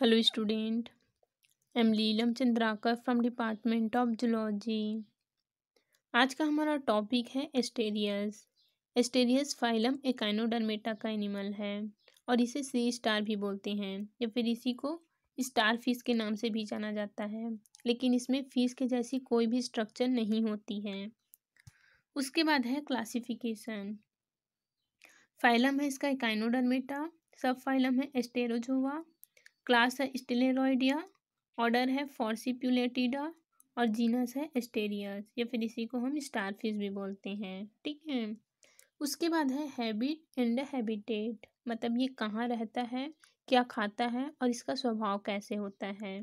hello student M Leelam Chandrakar from department of zoology आज का हमारा टॉपिक है एस्टेरियस एस्टेरियस फाइलम एकाइनोडर्मेटा का एनिमल है और इसे सी स्टार भी बोलते हैं या फिर इसी को स्टार फिश के नाम से भी जाना जाता है लेकिन इसमें फिश के जैसी कोई भी स्ट्रक्चर नहीं होती है उसके बाद है क्लासिफिकेशन फाइलम है इसका एकाइनोडर्मेटा सब फाइलम है एस्टेरोजोवा क्लास है स्टेलेरॉइडिया ऑर्डर है फॉर्सिप्यूलेटिडा और जीनस है एस्टेरियस या फिर इसी को हम स्टारफिश भी बोलते हैं ठीक है उसके बाद है हैबिट एंड हैबिटेट मतलब ये कहाँ रहता है क्या खाता है और इसका स्वभाव कैसे होता है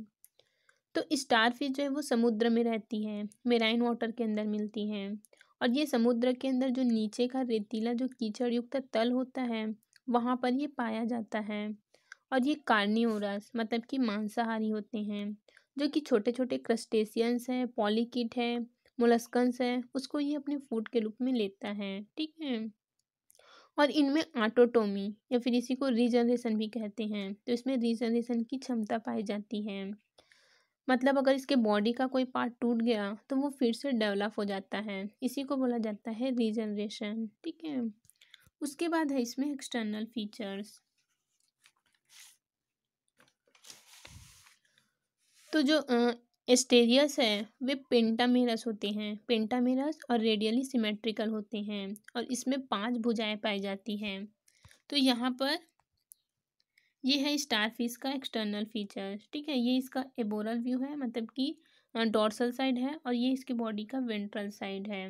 तो स्टारफिश जो है वो समुद्र में रहती है मेराइन वाटर के अंदर मिलती हैं और ये समुद्र के अंदर जो नीचे का रेतीला जो कीचड़ युक्त तल होता है वहाँ पर ये पाया जाता है और ये कार्नियोरस मतलब कि मांसाहारी होते हैं जो कि छोटे छोटे क्रस्टेशियंस हैं पॉलीकिट है मोलस्कन्स है उसको ये अपने फूड के रूप में लेता है ठीक है और इनमें आटोटोमी या फिर इसी को रीजनरेशन भी कहते हैं तो इसमें रीजनरेशन की क्षमता पाई जाती है मतलब अगर इसके बॉडी का कोई पार्ट टूट गया तो वो फिर से डेवलप हो जाता है इसी को बोला जाता है रीजनरेशन ठीक है उसके बाद है इसमें एक्सटर्नल फीचर्स तो जो एस्टेरियस है वे पेंटामेरस होते हैं पेंटामेरस और रेडियली सिमेट्रिकल होते हैं और इसमें पांच भुजाएं पाई जाती हैं तो यहाँ पर ये है स्टार का एक्सटर्नल फीचर ठीक है ये इसका एबोरल व्यू है मतलब कि डॉर्सल साइड है और ये इसकी बॉडी का वेंट्रल साइड है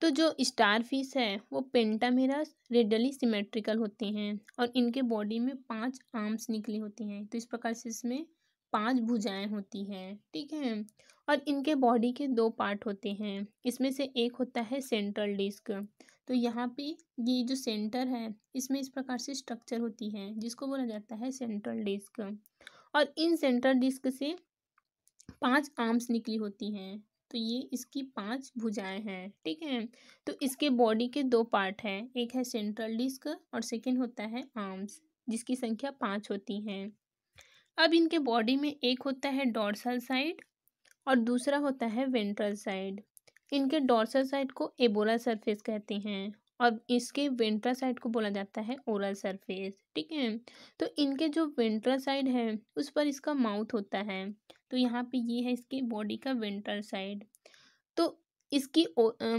तो जो स्टार है वो पेंटामेरस रेडली सिमेट्रिकल होते हैं और इनके बॉडी में पांच आर्म्स निकले होते हैं तो इस प्रकार से इसमें पांच भुजाएं होती हैं ठीक है और इनके बॉडी के दो पार्ट होते हैं इसमें से एक होता है सेंट्रल डिस्क तो यहाँ पे ये जो सेंटर है इसमें इस प्रकार से स्ट्रक्चर होती है जिसको बोला जाता है सेंट्रल डिस्क और इन सेंट्रल डिस्क से पांच आर्म्स निकली होती हैं तो ये इसकी पांच भुजाएं हैं ठीक है तो इसके बॉडी के दो पार्ट हैं एक है सेंट्रल डिस्क और सेकेंड होता है आर्म्स जिसकी संख्या पाँच होती हैं अब इनके बॉडी में एक होता है डॉर्सल साइड और दूसरा होता है वेंट्रल साइड इनके डॉर्सल साइड को एबोरल सरफेस कहते हैं और इसके वेंट्रल साइड को बोला जाता है ओरल सरफेस ठीक है तो इनके जो वेंट्रल साइड है उस पर इसका माउथ होता है तो यहाँ पे ये है इसके बॉडी का वेंट्रल साइड तो इसकी ओ, आ,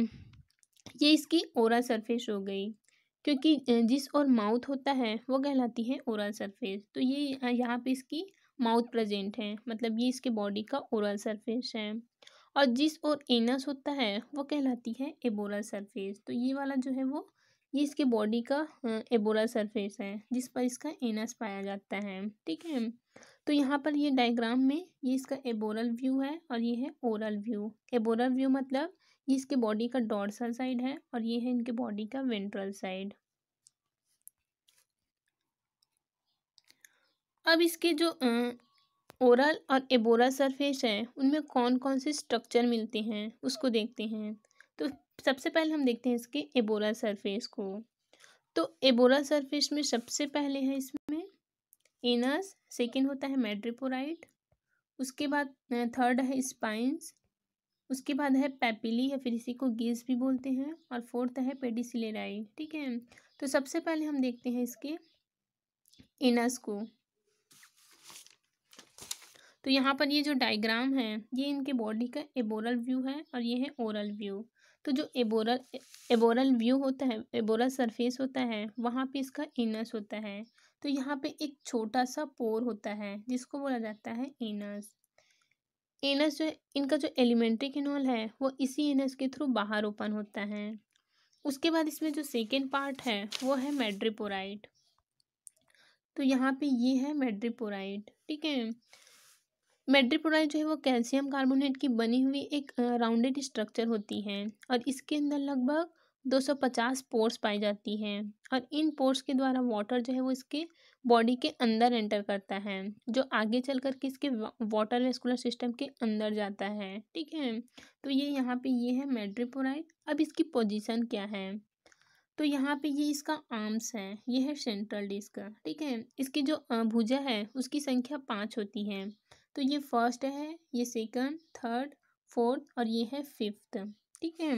ये इसकी ओरल सरफेस हो गई क्योंकि जिस और माउथ होता है वो कहलाती है ओरल सरफेस तो ये यहाँ पे इसकी माउथ प्रेजेंट है मतलब ये इसके बॉडी का ओरल सरफेस है और जिस और एनस होता है वो कहलाती है एबोरल सरफेस तो ये वाला जो है वो ये इसके बॉडी का एबोरल सरफेस है जिस पर इसका एनस पाया जाता है ठीक है तो यहाँ पर ये डायग्राम में ये इसका एबोरल व्यू है और ये है ओरल व्यू एबोरल व्यू मतलब ये इसके बॉडी का डॉर्सल साइड है और ये है इनके बॉडी का वेंट्रल साइड अब इसके जो ओरल और एबोरा सरफेस है उनमें कौन कौन से स्ट्रक्चर मिलते हैं उसको देखते हैं तो सबसे पहले हम देखते हैं इसके एबोरा सरफेस को तो एबोरा सरफेस में सबसे पहले है इसमें एनस सेकेंड होता है मेड्रिपोराइट उसके बाद थर्ड है स्पाइंस उसके बाद है पैपिली या फिर इसी को गेज भी बोलते हैं और फोर्थ है पेडिसिलेराई ठीक है तो सबसे पहले हम देखते हैं इसके इनस को तो यहाँ पर ये जो डायग्राम है ये इनके बॉडी का एबोरल व्यू है और ये है ओरल व्यू तो जो एबोरल एबोरल व्यू होता है एबोरल सरफेस होता है वहाँ पे इसका इनस होता है तो यहाँ पे एक छोटा सा पोर होता है जिसको बोला जाता है इनस एनस जो इनका जो एलिमेंट्री किनॉल है वो इसी एनस के थ्रू बाहर ओपन होता है उसके बाद इसमें जो सेकेंड पार्ट है वो है मेड्रीपोराइड तो यहाँ पे ये है मेड्रीपोराइड ठीक है मेड्रीपोराइड जो है वो कैल्शियम कार्बोनेट की बनी हुई एक राउंडेड स्ट्रक्चर होती है और इसके अंदर लगभग 250 पोर्स पाई जाती हैं और इन पोर्स के द्वारा वाटर जो है वो इसके बॉडी के अंदर एंटर करता है जो आगे चल कर के इसके वाटर वेस्कुलर सिस्टम के अंदर जाता है ठीक है तो ये यहाँ पे ये है मेड्रिपोराइट अब इसकी पोजीशन क्या है तो यहाँ पे ये इसका आर्म्स है ये है सेंट्रल डिस्क ठीक है इसकी जो भुजा है उसकी संख्या पाँच होती है तो ये फर्स्ट है ये सेकंड थर्ड फोर्थ और ये है फिफ्थ ठीक है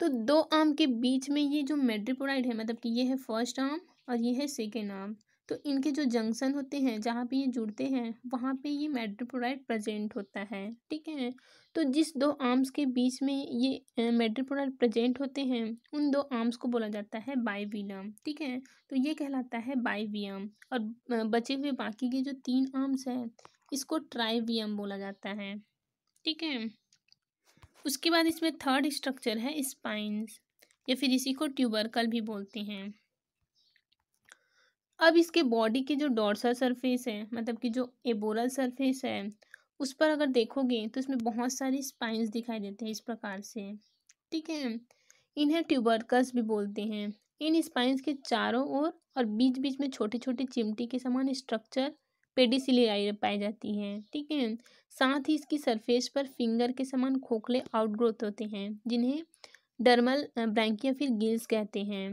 तो दो आम के बीच में ये जो मेट्रिपोडाइड है मतलब कि ये है फर्स्ट आम और ये है सेकेंड आम तो इनके जो जंक्शन होते हैं जहाँ पे ये जुड़ते हैं वहाँ पे ये मेट्रिपोडाइड प्रेजेंट होता है ठीक है तो जिस दो आर्म्स के बीच में ये मेट्रिपोडाइड प्रेजेंट होते हैं उन दो आर्म्स को बोला जाता है बाइविलम ठीक है तो ये कहलाता है बाईवियम और बचे हुए बाकी के जो तीन आर्म्स हैं इसको ट्राईवियम बोला जाता है ठीक है उसके बाद इसमें थर्ड स्ट्रक्चर है स्पाइंस या फिर इसी को ट्यूबरकल भी बोलते हैं अब इसके बॉडी के जो डॉर्सल सरफेस है मतलब कि जो एबोरल सरफेस है उस पर अगर देखोगे तो इसमें बहुत सारी स्पाइंस दिखाई देते हैं इस प्रकार से ठीक है इन्हें ट्यूबरकल्स भी बोलते हैं इन स्पाइंस के चारों ओर और, और बीच बीच में छोटी छोटी चिमटी के समान स्ट्रक्चर पेडिसिलियाई पाई जाती हैं ठीक है साथ ही इसकी सरफेस पर फिंगर के समान खोखले आउटग्रोथ होते हैं जिन्हें डर्मल ब्रैंकिया फिर गिल्स कहते हैं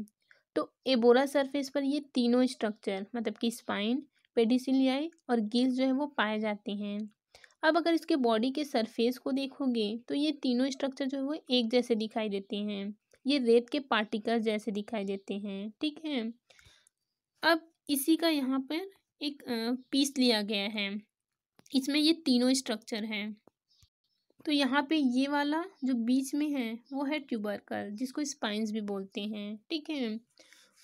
तो एबोरा सरफेस पर ये तीनों स्ट्रक्चर मतलब कि स्पाइन पेडिसिलियाई और गिल्स जो है वो पाए जाते हैं अब अगर इसके बॉडी के सरफेस को देखोगे तो ये तीनों स्ट्रक्चर जो है वो एक जैसे दिखाई देते हैं ये रेत के पार्टिकल जैसे दिखाई देते हैं ठीक है अब इसी का यहाँ पर एक पीस लिया गया है इसमें ये तीनों स्ट्रक्चर हैं तो यहाँ पे ये वाला जो बीच में है वो है ट्यूबरकल जिसको स्पाइंस भी बोलते हैं ठीक है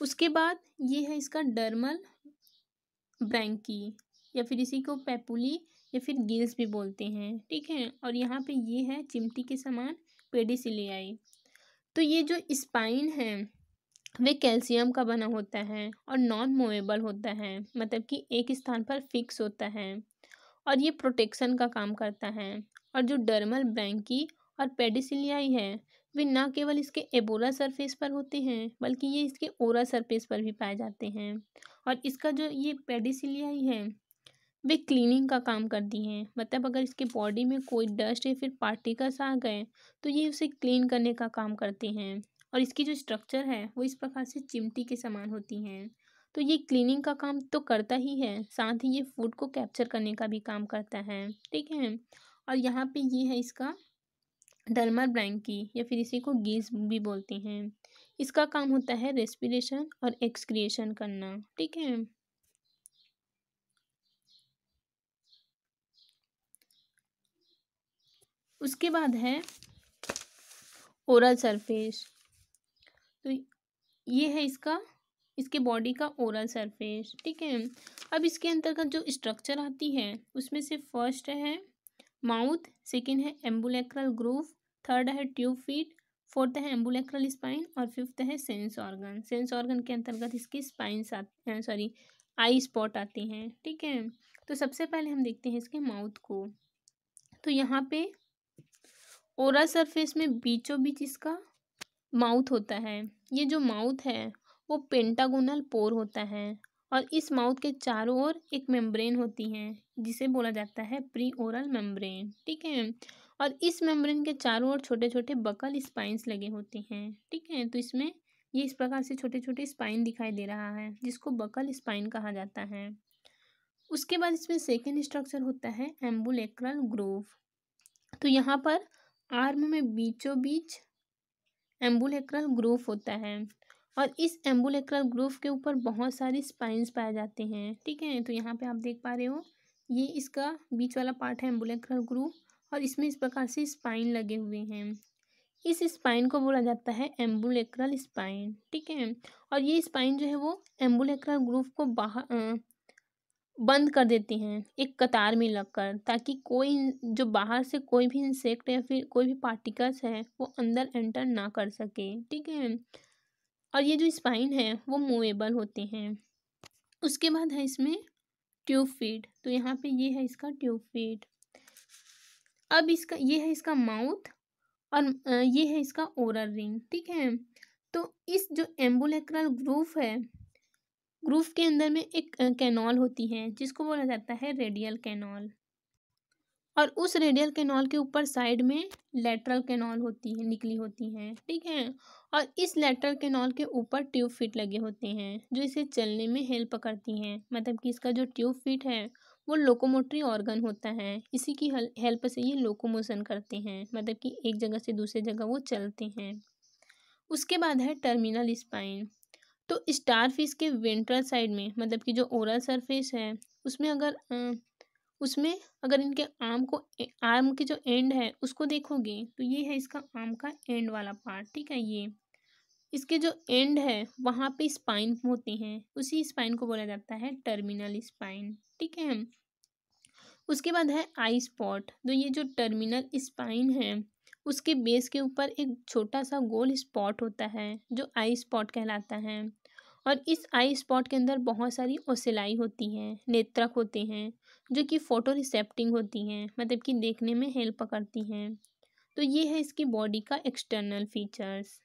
उसके बाद ये है इसका डर्मल ब्रैंकी या फिर इसी को पेपुली या फिर गिल्स भी बोलते हैं ठीक है और यहाँ पे ये है चिमटी के समान पेडिसिलियाई तो ये जो स्पाइन है वे कैल्शियम का बना होता है और नॉन मूवेबल होता है मतलब कि एक स्थान पर फिक्स होता है और ये प्रोटेक्शन का काम करता है और जो डर्मल ब्रैंकी और पेडिसिलियाई है वे ना केवल इसके एबोला सरफेस पर होते हैं बल्कि ये इसके ओरा सरफेस पर भी पाए जाते हैं और इसका जो ये पेडिसिलियाई है वे क्लीनिंग का काम करती हैं मतलब अगर इसके बॉडी में कोई डस्ट या फिर पार्टिकल्स आ गए तो ये उसे क्लीन करने का काम करते हैं और इसकी जो स्ट्रक्चर है वो इस प्रकार से चिमटी के समान होती हैं तो ये क्लीनिंग का काम तो करता ही है साथ ही ये फूड को कैप्चर करने का भी काम करता है ठीक है और यहाँ पे ये है इसका डर्मर ब्रैंकी या फिर इसी को गीज भी बोलते हैं इसका काम होता है रेस्पिरेशन और एक्सक्रिएशन करना ठीक है उसके बाद है ओरल सरफेस तो ये है इसका इसके बॉडी का ओरल सरफेस ठीक है अब इसके अंतर्गत जो स्ट्रक्चर आती है उसमें से फर्स्ट है माउथ सेकेंड है एम्बुलेक्रल ग्रूव थर्ड है ट्यूब फीट फोर्थ है एम्बुलेक्रल स्पाइन और फिफ्थ है सेंस ऑर्गन सेंस ऑर्गन के अंतर्गत इसकी स्पाइन आती हैं सॉरी आई स्पॉट आते हैं ठीक है तो सबसे पहले हम देखते हैं इसके माउथ को तो यहाँ पे ओरल सरफेस में बीचों बीच इसका माउथ होता है ये जो माउथ है वो पेंटागोनल पोर होता है और इस माउथ के चारों ओर एक मेम्ब्रेन होती है जिसे बोला जाता है प्री ओरल मेम्ब्रेन ठीक है और इस मेम्ब्रेन के चारों ओर छोटे छोटे बकल स्पाइंस लगे होते हैं ठीक है तो इसमें ये इस प्रकार से छोटे छोटे स्पाइन दिखाई दे रहा है जिसको बकल स्पाइन कहा जाता है उसके बाद इसमें सेकेंड स्ट्रक्चर होता है एम्बुलेक्रल ग्रोव तो यहाँ पर आर्म में बीचों बीच एम्बुलेक्रल ग्रूफ होता है और इस एम्बुलेक्रल ग्रूफ के ऊपर बहुत सारी स्पाइंस पाए जाते हैं ठीक है तो यहाँ पे आप देख पा रहे हो ये इसका बीच वाला पार्ट है एम्बुलेक्रल ग्रूफ और इसमें इस प्रकार से स्पाइन लगे हुए हैं इस स्पाइन को बोला जाता है एम्बुलेक्रल स्पाइन ठीक है और ये स्पाइन जो है वो एम्बुलेक्रल ग्रूफ को बाहर बंद कर देती हैं एक कतार में लगकर ताकि कोई जो बाहर से कोई भी इंसेक्ट या फिर कोई भी पार्टिकल्स है वो अंदर एंटर ना कर सके ठीक है और ये जो स्पाइन है वो मूवेबल होते हैं उसके बाद है इसमें ट्यूब फीड तो यहाँ पे ये है इसका ट्यूब फीड अब इसका ये है इसका माउथ और ये है इसका ओरल रिंग ठीक है तो इस जो एम्बुलेक्रल ग्रूफ है ग्रूफ के अंदर में एक कैनॉल होती है जिसको बोला जाता है रेडियल कैनॉल और उस रेडियल कैनॉल के ऊपर साइड में लेटरल कैनॉल होती है निकली होती हैं ठीक है और इस लेटरल कैनॉल के ऊपर ट्यूब फिट लगे होते हैं जो इसे चलने में हेल्प करती हैं मतलब कि इसका जो ट्यूब फिट है वो लोकोमोटरी ऑर्गन होता है इसी की हेल्प से ये लोकोमोशन करते हैं मतलब कि एक जगह से दूसरी जगह वो चलते हैं उसके बाद है टर्मिनल स्पाइन तो स्टार फिश के वेंट्रल साइड में मतलब कि जो ओरल सरफेस है उसमें अगर आ, उसमें अगर इनके आर्म को आर्म के जो एंड है उसको देखोगे तो ये है इसका आर्म का एंड वाला पार्ट ठीक है ये इसके जो एंड है वहाँ पे स्पाइन होते हैं उसी स्पाइन को बोला जाता है टर्मिनल स्पाइन ठीक है उसके बाद है आई स्पॉट तो ये जो टर्मिनल स्पाइन है उसके बेस के ऊपर एक छोटा सा गोल स्पॉट होता है जो आई स्पॉट कहलाता है और इस आई स्पॉट के अंदर बहुत सारी ओसिलाई होती हैं नेत्रक होते हैं जो कि फ़ोटो रिसेप्टिंग होती हैं मतलब कि देखने में हेल्प करती हैं तो ये है इसकी बॉडी का एक्सटर्नल फीचर्स